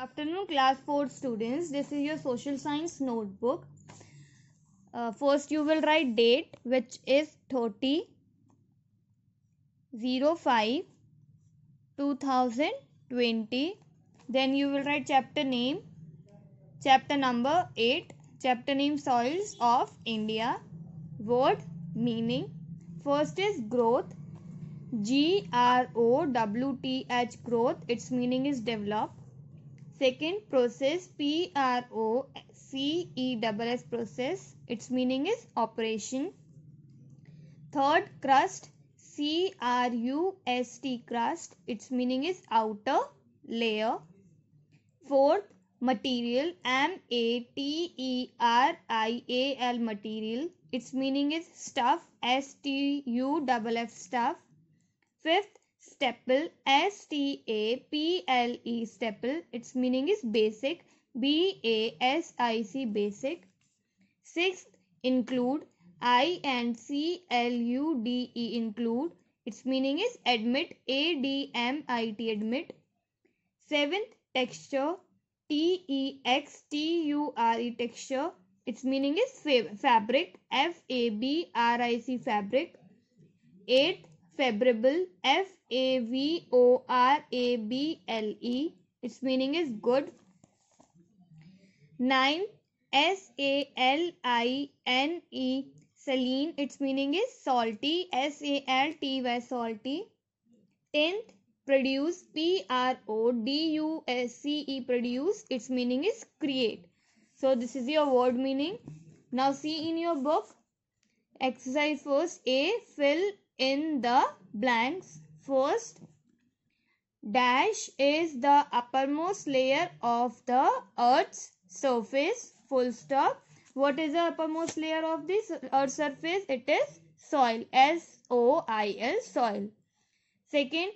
afternoon class 4 students this is your social science notebook uh, first you will write date which is 30 05 2020 then you will write chapter name chapter number 8 chapter name soils of india word meaning first is growth g r o w t h growth its meaning is develop Second process S process. Its meaning is operation. Third crust C R U S T crust. Its meaning is outer layer. Fourth material M A T E R I A L material. Its meaning is stuff S T U F F stuff. Fifth Stepple, S T A P L E, Stepple. Its meaning is basic, B A S I C, basic. Sixth, include, I N C L U D E, include. Its meaning is admit, A D M I T, admit. Seventh, texture, T E X T U R E, texture. Its meaning is fabric, F A B R I C, fabric. Eighth, favorable f a v o r a b l e its meaning is good 9 s a l i n e saline its meaning is salty s a l t y salty 10th produce p r o d u s c e produce its meaning is create so this is your word meaning now see in your book exercise first a fill in the blanks. First, dash is the uppermost layer of the earth's surface. Full stop. What is the uppermost layer of this Earth's surface? It is soil. S-O-I-L, soil. Second,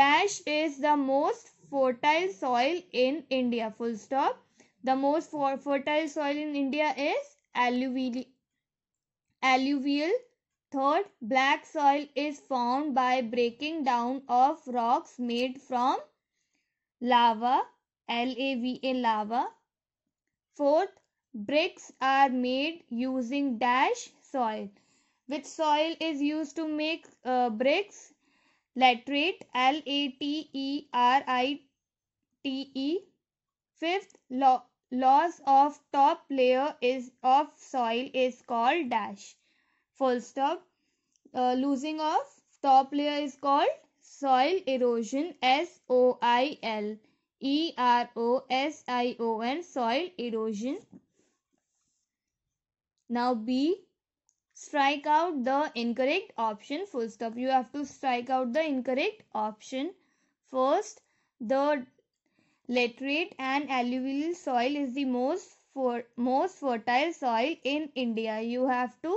dash is the most fertile soil in India. Full stop. The most fertile soil in India is alluvial, alluvial Third, black soil is formed by breaking down of rocks made from lava, L-A-V-A lava. Fourth, bricks are made using dash soil. Which soil is used to make uh, bricks? Laterite, L-A-T-E-R-I-T-E. Fifth, lo loss of top layer is of soil is called dash full stop. Uh, losing of top layer is called soil erosion S O I L E R O S I O N soil erosion. Now B strike out the incorrect option full stop you have to strike out the incorrect option first the laterite and alluvial soil is the most for most fertile soil in India you have to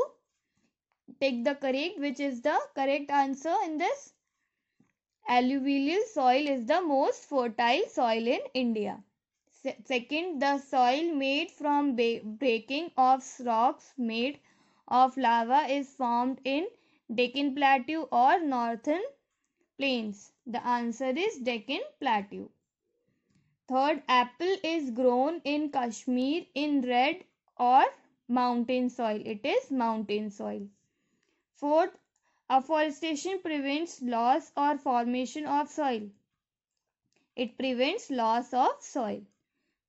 take the correct which is the correct answer in this alluvial soil is the most fertile soil in india Se second the soil made from breaking of rocks made of lava is formed in deccan plateau or northern plains the answer is deccan plateau third apple is grown in kashmir in red or mountain soil it is mountain soil Fourth, afforestation prevents loss or formation of soil. It prevents loss of soil.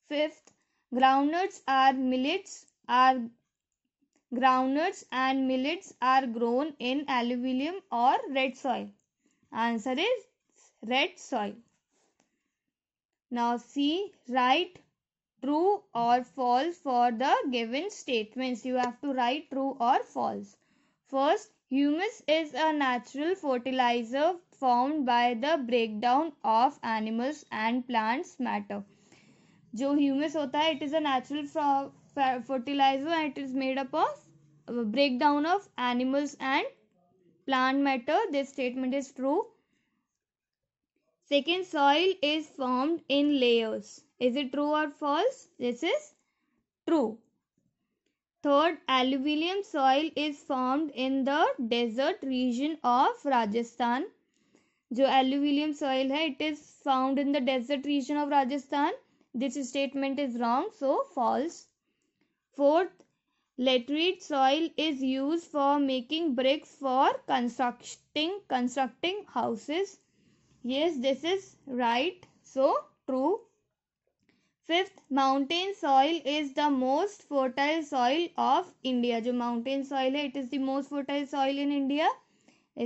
Fifth, groundnuts are millets are groundnuts and millets are grown in alluvium or red soil. Answer is red soil. Now see write true or false for the given statements. You have to write true or false. First Humus is a natural fertilizer formed by the breakdown of animals and plants matter. जो humus होता है it is a natural fertilizer and it is made up of uh, breakdown of animals and plant matter. This statement is true. Second, soil is formed in layers. Is it true or false? This is true. Third, alluvial soil is formed in the desert region of Rajasthan. जो alluvial soil है, it is found in the desert region of Rajasthan. This statement is wrong, so false. Fourth, laterite soil is used for making bricks for constructing constructing houses. Yes, this is right, so true. Fifth, mountain soil is the most fertile soil of India. जो mountain soil है it is the most fertile soil in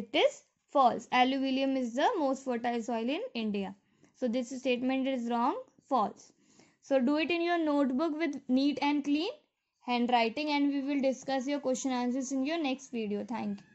it is false alluvium is the most fertile soil in india so this statement is wrong false so do it in your notebook with neat and clean handwriting and we will discuss your question answers in your next video thank you